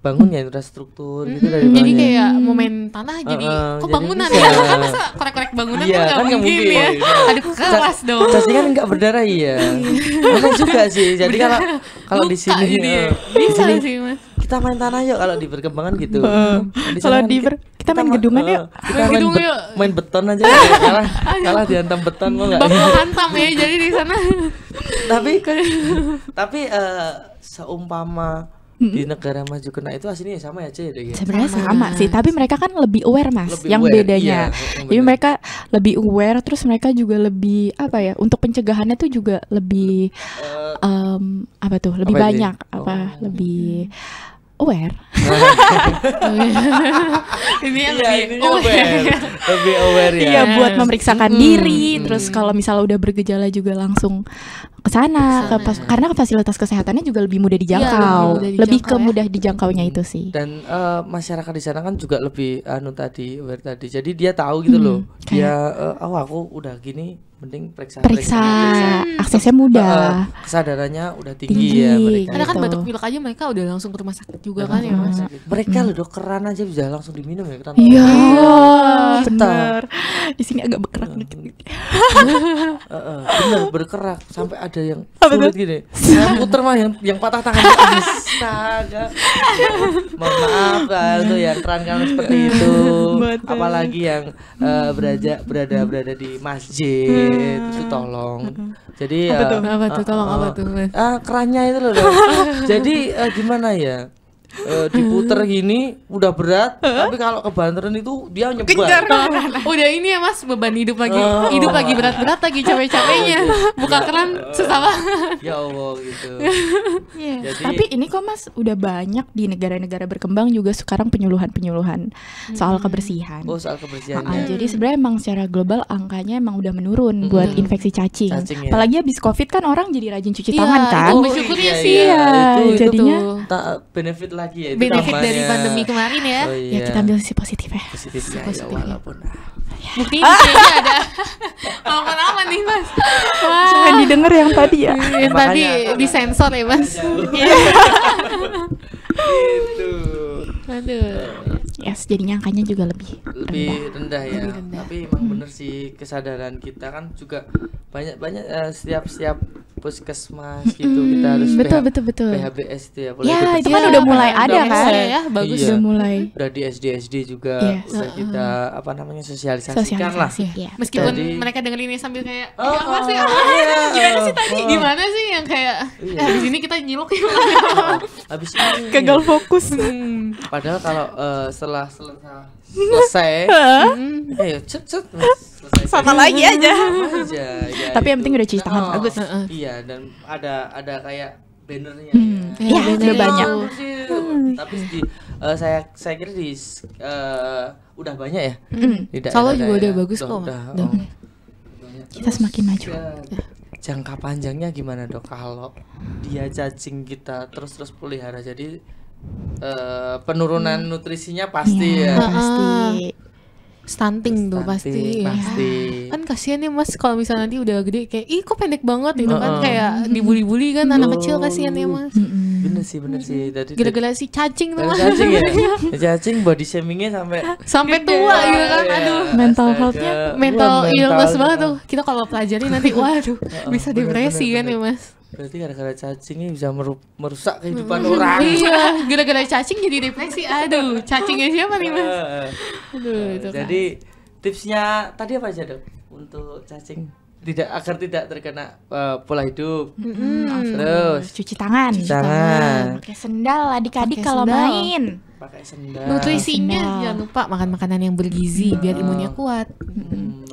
bangun ya infrastruktur hmm. mm-hmm. gitu hmm, dari jadi kayak mau main tanah jadi uh, jadi kok jadi bangunan bisa. ya kan masa korek-korek bangunan iya, kan nggak mungkin, mungkin ya iya. aduh kelas dong pasti kan nggak berdarah iya mana juga sih jadi kalau kalau di sini gitu ya. di sini sih mas kita main tanah yuk kalau di perkembangan gitu. Uh, kalau di ber kita, kita main gedungan uh, yuk. Kita main, gedung yuk. Main beton aja ya. kalah kalah dihantam beton mau nggak? Bapak hantam ya jadi di sana. tapi tapi uh, seumpama di negara maju kena itu aslinya sama ya ya? sebenarnya sama, sama sih tapi mereka kan lebih aware mas lebih yang aware, bedanya iya, jadi mereka lebih aware terus mereka juga lebih apa ya untuk pencegahannya tuh juga lebih uh, um, apa tuh lebih apa ya? banyak ini? apa oh. lebih hmm aware. ini yang iya, lebih aware. lebih aware ya. Iya, buat memeriksakan hmm. diri, terus kalau misalnya udah bergejala juga langsung ke sana karena fasilitas kesehatannya juga lebih mudah iya, dijangkau. lebih, mudah ke ya. mudah dijangkaunya itu sih. Dan eh, masyarakat di sana kan juga lebih anu tadi aware tadi. Jadi dia tahu gitu loh. Hmm, kayak, dia eh, oh aku udah gini mending periksa periksa, periksa. aksesnya mudah uh, kesadarannya udah tinggi, tinggi ya mereka karena kan gitu. kan batuk pilek aja mereka udah langsung ke rumah sakit juga udah kan ya mas mereka hmm. loh dokteran keran aja bisa langsung diminum ya kita iya, iya. benar di sini agak berkerak dikit uh, eh, uh, benar berkerak sampai ada yang sulit gini yang puter mah yang yang patah tangan astaga mohon maaf itu ya keran kan seperti itu apalagi yang uh, berada berada berada di masjid Madrid gitu, itu ah. tolong. hmm Jadi apa, uh, tuh? apa tuh? Tolong uh, apa eh, tuh? Uh, kerannya itu loh. jadi uh, gimana ya? uh, diputer hmm. gini udah berat tapi kalau ke kebanteran itu dia nyebar nah, nah, nah. udah ini ya mas beban hidup lagi oh. hidup lagi berat-berat lagi capek-capeknya oh, gitu. buka ya. keran sesama ya allah gitu yeah. Jadi, tapi ini kok mas udah banyak di negara-negara berkembang juga sekarang penyuluhan-penyuluhan hmm. soal kebersihan oh soal kebersihan ah, ah, ya. jadi sebenarnya emang secara global angkanya emang udah menurun hmm. buat infeksi cacing, cacing ya. apalagi habis covid kan orang jadi rajin cuci yeah, tangan kan iya, iya. Iya, itu bersyukurnya sih ya, ya. Itu, jadinya itu tuh. benefit lagi ya itu benefit tambahnya. dari pandemi kemarin ya. Oh, iya. Ya kita ambil sisi positif ya. Positif, ya, positif ya, walaupun Bukti ini ada Walaupun apa nih mas Wah. Jangan didengar yang tadi ya iya, Yang tadi disensor ya mas iya. Gitu Aduh yes jadinya angkanya juga lebih lebih rendah, rendah ya lebih rendah. tapi emang hmm. bener sih kesadaran kita kan juga banyak banyak uh, eh, setiap setiap puskesmas gitu hmm, kita harus betul PH, betul betul PHBS itu ya ya itu kan udah mulai ada udah kan mulai, ya bagus iya. udah mulai udah di SD SD juga yeah. udah uh, kita apa namanya sosialisasikan sosialisasi, lah ya. meskipun Jadi, mereka dengerin ini sambil kayak eh, oh, apa sih oh, iya, gimana sih tadi oh, oh, gimana sih yang kayak iya. eh, kita nyilok ya habis oh, ini kagak fokus hmm, Padahal kalau uh, setelah selesai, mm-hmm. ayo cut cet sama lagi aja. aja ya, Tapi yang penting udah cuci tangan nah, oh, bagus. Iya dan ada ada kayak bannernya. Hmm. Ya, ya banyak. Tapi di, uh, saya saya kira di uh, udah banyak ya. Mm. Solo juga udah bagus kok. Udah, oh. Kita semakin maju. Ya jangka panjangnya gimana dok kalau dia cacing kita terus terus pelihara jadi uh, penurunan hmm. nutrisinya pasti ya, ya. pasti stunting, ah, ah. stunting tuh pasti pasti ya. kan kasihan ya mas kalau misalnya nanti udah gede kayak ih kok pendek banget gitu uh-uh. kan kayak hmm. dibully-bully kan anak oh. kecil kasihan ya mas hmm. bener sih bener sih tadi gila-gila sih cacing tuh mas cacing ya cacing body shamingnya sampai sampai tua ya, kan iya. aduh ya, mental healthnya mental, iya, mental illness banget tuh kita kalau pelajari nanti waduh uh, bisa depresi kan ya mas Berarti gara-gara cacingnya bisa merusak kehidupan hmm, orang. Iya, gara-gara cacing jadi depresi. Aduh, cacingnya siapa nih, Mas? Aduh, uh, itu kan. Jadi tipsnya tadi apa aja, Dok? Untuk cacing tidak agar tidak terkena uh, pola hidup. Mm-hmm. Terus cuci tangan. Cuci tangan. Pakai sendal adik-adik kalau main. Pakai sendal. Nutrisinya sendal. jangan lupa makan makanan yang bergizi biar imunnya kuat. hmm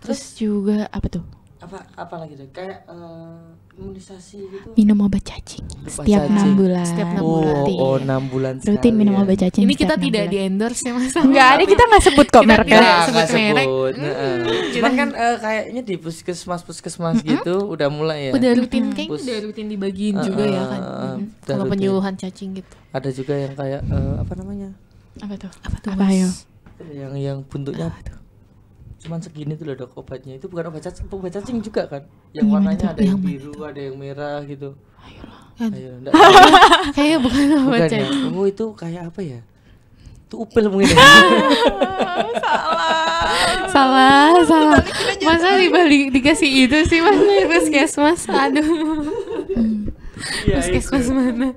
Terus, Terus juga apa tuh? apa apa lagi tuh kayak uh, imunisasi gitu minum obat cacing Lupa setiap enam bulan setiap enam oh, bulan oh iya. enam bulan rutin minum ya. obat cacing ini kita tidak bulan. di endorse ya mas nggak ada kita nggak sebut kok mereknya nggak sebut merek hmm, cuman kan uh, kayaknya di puskesmas puskesmas -hmm. gitu udah mulai ya udah rutin kayak -hmm. kayaknya udah rutin dibagiin uh, juga uh, ya kan uh, mm. kalau penyuluhan cacing gitu ada juga yang kayak uh, apa namanya apa tuh apa tuh apa ya? yang yang bentuknya apa cuman segini tuh loh dok obatnya itu bukan obat cacing obat cacing juga kan yang Gimana warnanya ada yang, biru itu? ada yang merah gitu ayolah kan. ayo kayak bukan obat ya? cacing kamu oh, itu kayak apa ya itu upil mungkin ya? salah salah salah masa dibalik dikasih itu sih mas puskesmas iya, iya. aduh puskesmas iya, mas mana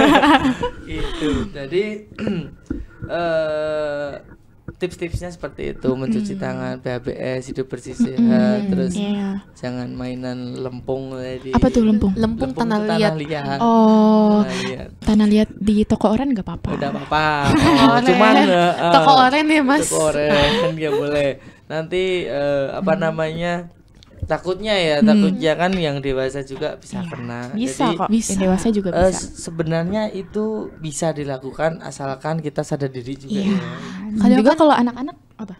itu jadi eh, tips-tipsnya seperti itu mencuci mm. tangan BHBS hidup bersih sehat hmm, terus yeah. jangan mainan lempung tadi apa tuh lempung lempung, tanah, tanah liat. oh tanah liat, di toko oren nggak apa-apa udah apa-apa oh, cuman uh, toko oren ya mas toko oren kan dia boleh nanti uh, apa hmm. namanya takutnya ya hmm. takutnya kan yang dewasa juga bisa ya, kena bisa Jadi, kok bisa. yang dewasa juga eh, bisa sebenarnya itu bisa dilakukan asalkan kita sadar diri juga iya. ya. juga kan- kalau anak-anak apa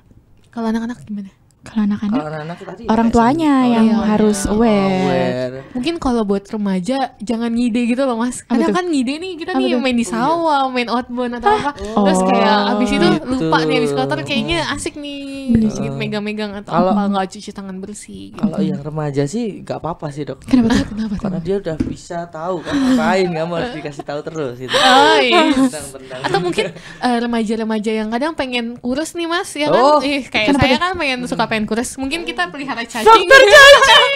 kalau anak-anak gimana kalau anak-anak, anak orang tuanya oh, yang iya, harus aware. aware. Mungkin kalau buat remaja jangan ngide gitu loh mas. karena kan ngide nih kita nih main di iya. sawah, main outbound atau apa. Oh, Terus kayak oh, abis itu gitu. lupa nih abis kotor kayaknya hmm. asik nih. Bener. Sedikit megang-megang atau kalo, apa nggak cuci tangan bersih. Gitu. Kalau yang remaja sih nggak apa-apa sih dok. Kenapa? Kenapa? Karena dia udah bisa tahu kan ngapain nggak mau dikasih tahu terus. Gitu. Oh, iya. Atau mungkin remaja eh, remaja-remaja yang kadang pengen kurus nih mas ya kan? Oh. eh, kayak saya kan pengen suka pengen kuras mungkin kita pelihara cacing dokter cacing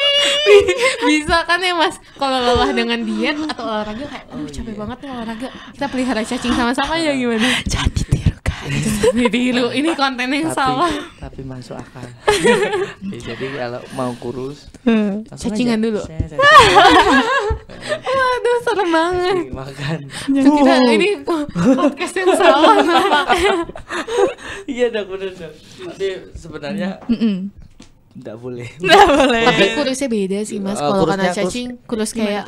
bisa kan ya mas kalau lelah dengan diet atau olahraga kayak aduh oh, capek iya. banget nih olahraga kita pelihara cacing sama-sama ya gimana jadi tiru guys lu ini konten yang tapi, salah tapi masuk akal ya, jadi kalau mau kurus hmm. cacingan dulu Waduh serem banget makan ini podcast yang salah Iya dong bener dong. Tapi sebenarnya mm -mm. Nggak boleh. Nggak boleh. Tapi kurusnya beda sih mas. Uh, Kalau karena cacing kurus, kurus kayak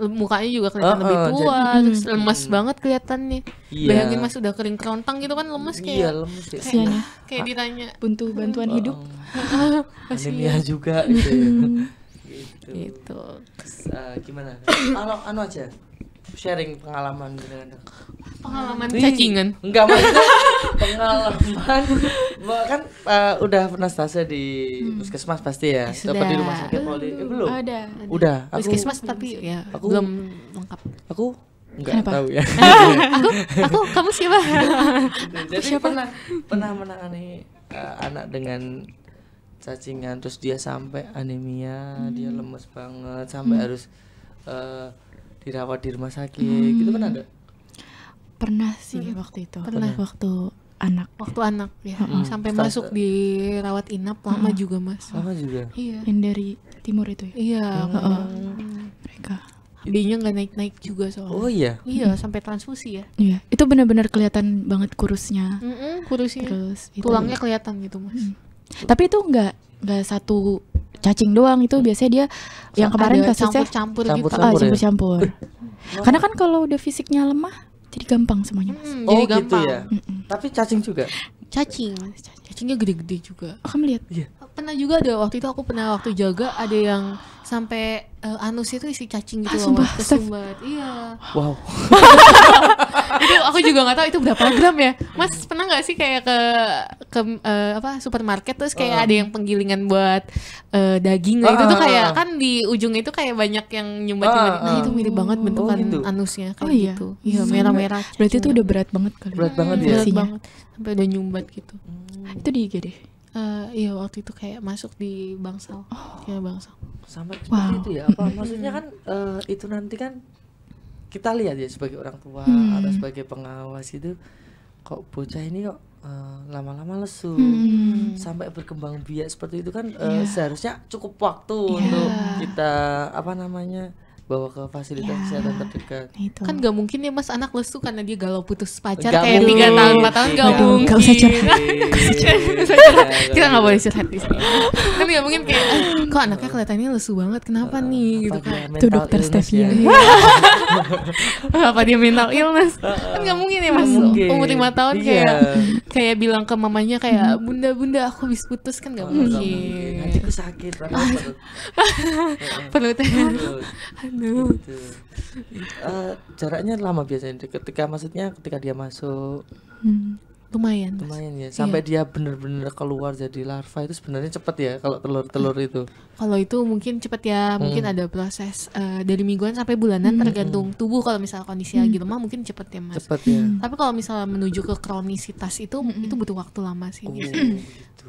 mukanya juga kelihatan uh, uh, lebih eh, tua, jadi, terus lemas hmm. banget kelihatannya. Iya. Bayangin mas udah kering kerontang gitu kan lemas iya, kayak. Iya lemas ya. Kayak, kayak, kayak ditanya buntu bantuan uh, hidup. Anemia juga gitu. Ya. gitu. gitu. uh, gimana? Kalau anu aja sharing pengalaman pengalaman cacingan enggak maksudnya pengalaman kan uh, udah pernah stase di hmm. puskesmas pasti ya Tepat di rumah sakit poli eh, belum ada udah puskesmas tapi ya aku, belum lengkap aku Enggak Kenapa? tahu ya. aku, aku, kamu siapa? Nah, jadi siapa? pernah pernah menangani uh, anak dengan cacingan terus dia sampai anemia, hmm. dia lemes banget sampai hmm. harus uh, dirawat di rumah sakit gitu hmm. gitu kan ada pernah sih hmm. waktu itu pernah, pernah. waktu anak waktu anak ya hmm. hmm. sampai Start, masuk di rawat inap lama hmm. juga mas lama juga iya yang dari timur itu ya iya hmm. Uh, mereka Dinya nggak naik-naik juga soalnya. Oh iya. Iya, hmm. sampai transfusi ya. Iya, itu benar-benar kelihatan banget kurusnya. Mm -mm, kurusnya. Terus tulangnya kelihatan gitu, Mas. Hmm. Tapi itu nggak nggak satu cacing doang itu biasanya dia so, yang kemarin kasusnya campur-campur gitu. Campur-campur. Ah, campur ya? Karena kan kalau udah fisiknya lemah jadi gampang semuanya mas. Hmm, oh jadi gampang. gitu ya. Mm-mm. Tapi cacing juga. Cacing. Cacingnya gede-gede juga. Oh, kamu lihat? yeah. Pernah juga ada waktu itu aku pernah waktu jaga ada yang sampai uh, anus itu isi cacing gitu ah, loh kesumbat iya wow itu aku juga nggak tahu itu berapa gram ya mas pernah nggak sih kayak ke ke uh, apa supermarket terus kayak uh. ada yang penggilingan buat uh, daging uh, itu tuh ah, kayak kan di ujung itu kayak banyak yang nyumbat uh, uh. nah itu mirip banget oh, bentukan oh, gitu. anusnya kayak oh, iya. gitu iya, iya merah-merah berarti itu udah berat banget kali berat hmm, banget ya berat iya banget sampai udah nyumbat gitu hmm. itu di IG deh Uh, iya waktu itu kayak masuk di bangsal oh. kayak bangsal sampai wow. itu ya apa maksudnya kan uh, itu nanti kan kita lihat ya sebagai orang tua hmm. atau sebagai pengawas itu kok bocah ini kok eh, lama-lama uh, lesu hmm. sampai berkembang biak seperti itu kan uh, yeah. seharusnya cukup waktu yeah. untuk kita apa namanya bawa ke fasilitas ya, kesehatan terdekat. Itu. Kan gak mungkin ya mas anak lesu karena dia galau putus pacar gak kayak tiga tahun empat tahun gak, gak mungkin. Gak usah curhat. Kita gak boleh curhat di sini. Kan gak mungkin kayak eh, kok anaknya kelihatannya lesu banget kenapa uh, nih gitu kan. Itu dokter Stevia. Ya? apa dia mental illness? Eh, kan gak mungkin ya mas. Umur lima tahun iya. kayak kayak bilang ke mamanya kayak bunda bunda aku habis putus kan gak oh, mungkin aduh sakit banget perut perut aduh gitu. eh, jaraknya lama biasanya ketika maksudnya ketika dia masuk hmm, lumayan lumayan ya iya. sampai iya. dia benar-benar keluar jadi larva itu sebenarnya cepet ya kalau telur-telur hmm. itu kalau itu mungkin cepet ya hmm. mungkin ada proses uh, dari mingguan sampai bulanan hmm. tergantung hmm. tubuh kalau misalnya kondisi hmm. lagi lemah mungkin cepet ya mas cepet ya hmm. tapi kalau misalnya menuju ke kronisitas itu hmm. itu butuh waktu lama sih oh, gitu.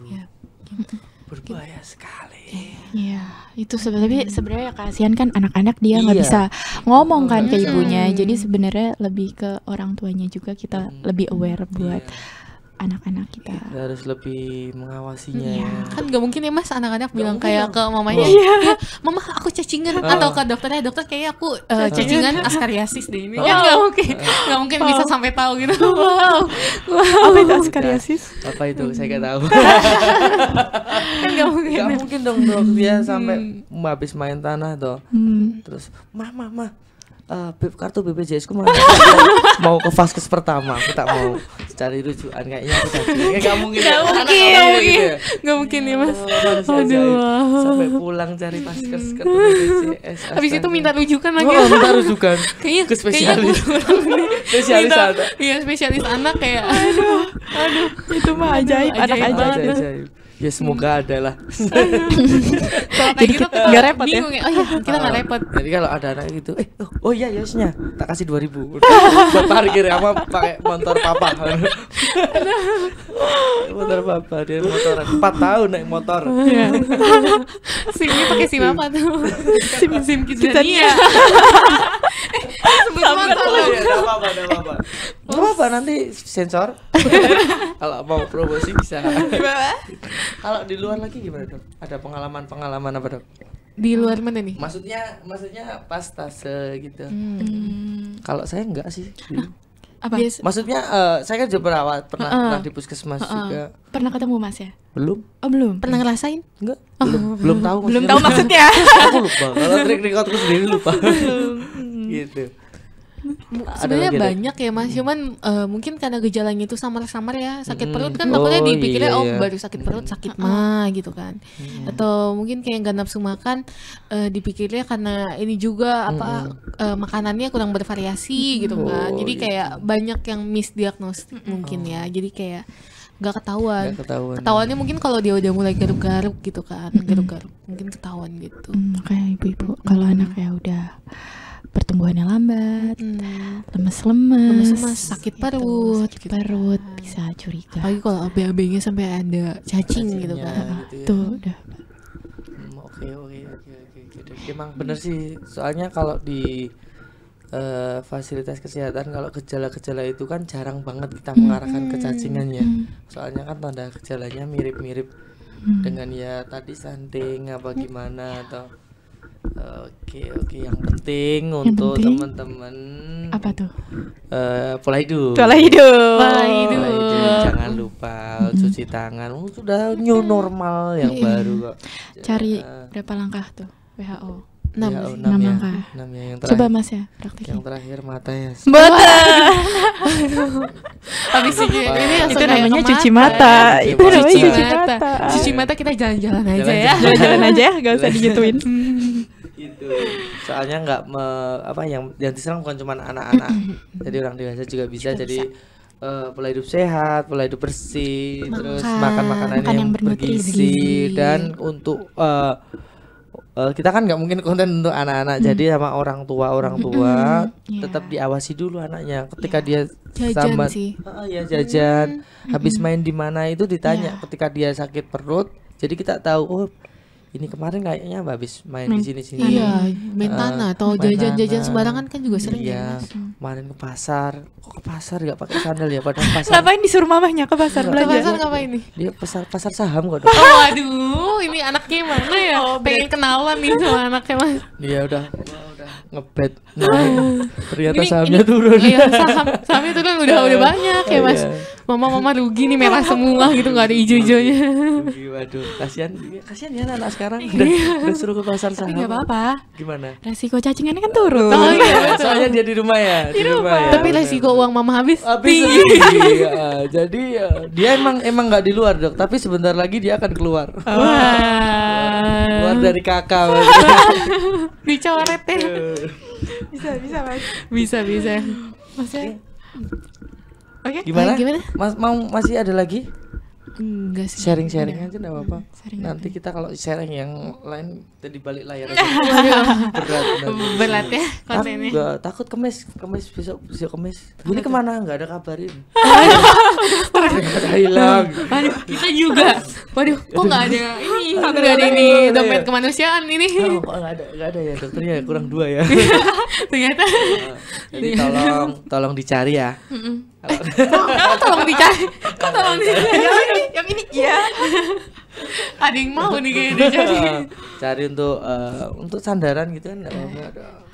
ya gitu berbahaya ya sekali. Iya, itu sebenarnya hmm. sebenarnya ya kasihan kan anak-anak dia nggak iya. bisa ngomong kan hmm. ke ibunya. Jadi sebenarnya lebih ke orang tuanya juga kita hmm. lebih aware buat yeah anak-anak kita. kita harus lebih mengawasinya iya. ya, kan nggak mungkin ya mas anak-anak bilang kayak ke mamanya iya. ya, mama aku cacingan atau ke dokternya dokter kayak aku uh, cacingan askariasis deh ini kan nggak kan ya, mungkin gak mungkin wow. bisa sampai tahu gitu wow, wow. apa itu askariasis apa itu saya nggak tahu kan mungkin ya. mungkin dong dok dia sampai hmm. habis main tanah toh hmm. terus mama mama uh, kartu BPJS ku mau ke vaskes pertama aku tak mau cari rujukan kayaknya aku tak nggak mungkin nggak mungkin nggak mungkin gak mungkin ya mas oh, aduh sampai pulang cari vaskes ke BPJS habis itu minta rujukan lagi oh, minta rujukan kayaknya ke spesialis spesialis anak iya spesialis anak kayak aduh aduh itu mah ajaib anak ajaib, ajaib. ajaib ya semoga hmm. ada lah jadi gitu kita nggak repot ya? bingung ya. ya oh iya kita nggak uh, repot jadi kalau ada anak gitu eh oh, oh iya yesnya iya. tak kasih dua ribu buat parkir sama pakai motor papa motor papa dia motor empat tahun naik motor iya. simnya pakai sim apa tuh sim sim kita nih. Eh, sebut motor apa apa apa apa nanti sensor kalau mau promosi bisa kalau di luar lagi gimana dok? Ada pengalaman-pengalaman apa dok? Di luar mana nih? Maksudnya, maksudnya pas tase gitu. Hmm. Kalau saya enggak sih. Ah, ah. Apa? maksudnya uh, saya kan juga perawat pernah, uh, uh, pernah di puskesmas uh, uh. juga. Pernah ketemu mas ya? Belum. Oh belum. Pernah ngerasain? Enggak. Oh. Belum. Belum tahu. Belum tahu maksudnya. Aku lupa. Kalau trik trik aku sendiri lupa. gitu sebenarnya banyak ya mas hmm. cuman uh, mungkin karena gejalanya itu samar-samar ya sakit mm. perut kan oh, takutnya dipikirnya iya, oh iya. baru sakit perut sakit mm. mah gitu kan mm. atau mungkin kayak yang nafsu makan uh, dipikirnya karena ini juga apa uh, makanannya kurang bervariasi gitu oh, kan jadi iya. kayak iya. banyak yang misdiagnostik mungkin ya oh. jadi kayak nggak ketahuan. ketahuan. Ketahuannya mungkin kalau dia udah mulai garuk-garuk gitu kan, garuk-garuk mungkin ketahuan gitu. Hmm, kayak ibu-ibu kalau anak ya udah pertumbuhannya lambat, lemes lemes-lemes, sakit gitu, perut, sakit gitu. perut kan. bisa curiga. Apalagi kalau BAB-nya sampai ada cacing gitu kan. Gitu ya. Kan. Tuh gitu ya. udah. Hmm, oke oke oke oke. Gitu. Emang bener sih. Soalnya kalau di Uh, fasilitas kesehatan kalau gejala-gejala itu kan jarang banget kita mengarahkan mm -hmm. ke ya. soalnya kan tanda gejalanya mirip-mirip dengan ya tadi santing apa gimana atau Oke oke yang penting yang untuk teman-teman apa tuh? Uh, pola hidup. Pola hidup. Pola hidup. Jangan lupa hmm. cuci tangan. Oh, sudah new normal yang mm-hmm. baru kok. Cari uh, berapa langkah tuh WHO? 6 ya, oh, 6, 6 ya. langkah. 6 ya yang terakhir. Coba Mas ya praktik. Yang terakhir mata ya. Mata. Habis ini itu namanya cuci mata. Itu namanya cuci mata. Cuci mata kita jalan-jalan aja ya. Jalan-jalan aja nggak enggak usah digituin. Hmm gitu soalnya nggak apa yang yang diserang bukan cuma anak-anak jadi orang dewasa juga bisa juga jadi bisa. Uh, pola hidup sehat, pola hidup bersih, makan, terus makan makanan makan yang, yang bergizi dan untuk uh, kita kan nggak mungkin konten untuk anak-anak, hmm. jadi sama orang tua orang hmm. tua hmm, yeah. tetap diawasi dulu anaknya. Ketika yeah. dia jajan sama, sih. Uh, ya jajan, hmm. habis hmm. main di mana itu ditanya. Yeah. Ketika dia sakit perut, jadi kita tahu oh ini kemarin kayaknya mbak habis main main di sini sini iya main eh, tanah uh, atau jajan-jajan sembarangan kan juga sering iya, ya hmm. kemarin ke pasar kok ke pasar nggak pakai sandal ya padahal pasar ngapain disuruh mamahnya ke pasar belanja ke pasar ngapain nih dia pasar pasar saham kok dong. oh aduh ini anaknya mana ya oh, pengen kenalan nih sama anaknya mas Iya, udah Iya. ngebet ah. nah, ternyata sahamnya ini, turun iya saham sahamnya turun udah udah iya. banyak ya mas mama iya. mama rugi nih merah semua gitu nggak ada hijau hijaunya waduh kasihan kasihan ya anak sekarang udah, udah suruh ke pasar saham nggak apa apa gimana resiko cacingannya kan turun oh, iya, soalnya dia di rumah ya di, rumah, ya, tapi resiko uang mama habis habis jadi ya, dia emang emang nggak di luar dok tapi sebentar lagi dia akan keluar keluar dari kakak bicara ya. teh bisa bisa mas bisa bisa maksudnya oke okay. gimana? gimana mas mau masih ada lagi Enggak sih. Sharing-sharing aja enggak apa-apa. Nanti kita kalau sharing yang lain tadi balik layar Berat Berat ya kontennya. enggak, takut kemis, kemis besok besok kemis. Ini kemana? Enggak ada kabarin. hilang. Aduh, kita juga. Waduh, kok enggak ada ini? Enggak ada ini dompet ya. kemanusiaan ini. kok enggak ada enggak ada ya dokternya kurang dua ya. Ternyata. Jadi tolong tolong dicari ya. Eh, kok, tolong dicari kok tolong dicari yang ini yang ini ya ada yang mau nih kayaknya dicari cari untuk eh, untuk sandaran gitu kan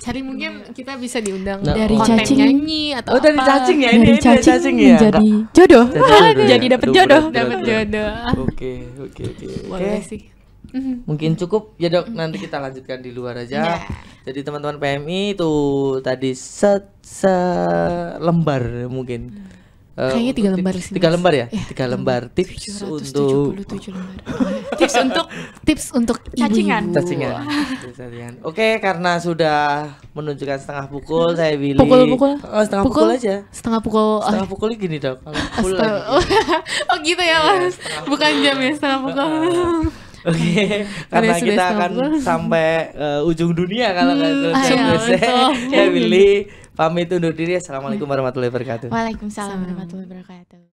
cari mungkin iya. kita bisa diundang nah, dari konten cacing nyanyi atau oh dari apa. cacing ya dari cacing, ya menjadi jodoh, jodoh jadi dapat jodoh dapat jodoh oke oke oke boleh sih Mm-hmm. Mungkin mm-hmm. cukup ya dok. Mm-hmm. Nanti kita lanjutkan di luar aja. Yeah. Jadi teman-teman PMI itu tadi se se lembar mungkin. Uh, Kayaknya tiga lembar sih. Tiga lembar ya? yeah. Tiga lembar tips untuk lembar. tips ya? iya. untuk oh, iya. tips untuk cacingan. Cacingan. cacingan. Oke, karena sudah menunjukkan setengah pukul, saya pilih pukul-pukul. Oh, setengah pukul, pukul aja. Setengah pukul. Oh. Setengah oh. pukul gini dok. Pukul oh gitu ya, iya, Mas. Yeah, Bukan jam ya, setengah pukul. Oke, okay. karena kita akan sampai uh, ujung dunia kalau nggak hmm, selesai. Saya Willy pamit undur diri. Assalamualaikum warahmatullahi wabarakatuh. Waalaikumsalam warahmatullahi wabarakatuh.